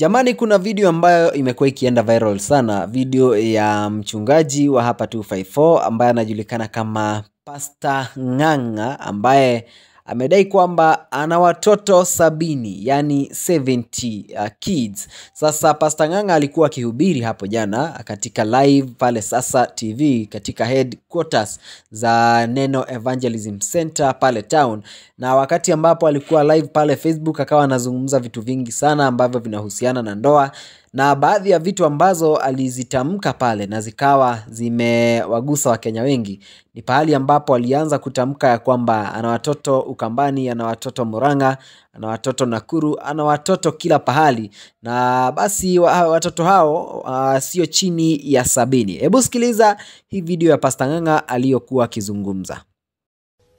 Jamani, kuna video ambayo imekuwa ikienda viral sana, video ya mchungaji wa hapa 254 ambaye anajulikana kama Pastor Ng'ang'a ambaye amedai kwamba ana watoto sabini yani 70 uh, kids. Sasa Pastor Ng'ang'a alikuwa akihubiri hapo jana katika live pale Sasa TV katika headquarters za Neno Evangelism Center pale town, na wakati ambapo alikuwa live pale Facebook akawa anazungumza vitu vingi sana ambavyo vinahusiana na ndoa na baadhi ya vitu ambazo alizitamka pale na zikawa zimewagusa Wakenya wengi ni pahali ambapo alianza kutamka ya kwamba ana watoto Ukambani, ana watoto Murang'a, ana watoto Nakuru, ana watoto kila pahali, na basi watoto hao uh, sio chini ya sabini. Hebu sikiliza hii video ya Pasta Ng'ang'a aliyokuwa akizungumza.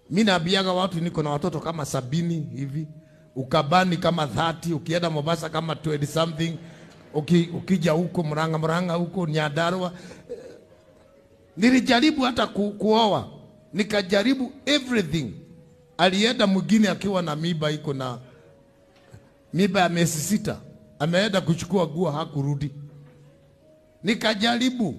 Mi naambiaga watu niko na watoto kama sabini hivi, Ukambani kama 30, ukienda Mombasa kama 20 something ukija huko Murang'a, Murang'a huko Nyandarua. Nilijaribu hata ku, kuoa nikajaribu everything. Alienda mwingine akiwa na miba iko na miba ya miezi sita, ameenda kuchukua gua hakurudi. Nikajaribu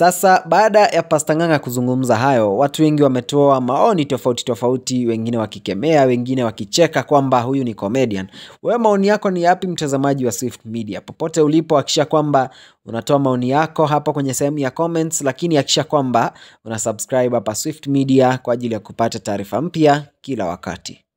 Sasa baada ya Pasta Ng'ang'a kuzungumza hayo, watu wengi wametoa maoni tofauti tofauti, wengine wakikemea, wengine wakicheka kwamba huyu ni comedian. Wewe maoni yako ni yapi, mtazamaji wa Swift Media? Popote ulipo, hakisha kwamba unatoa maoni yako hapa kwenye sehemu ya comments, lakini hakisha kwamba una subscribe hapa Swift Media kwa ajili ya kupata taarifa mpya kila wakati.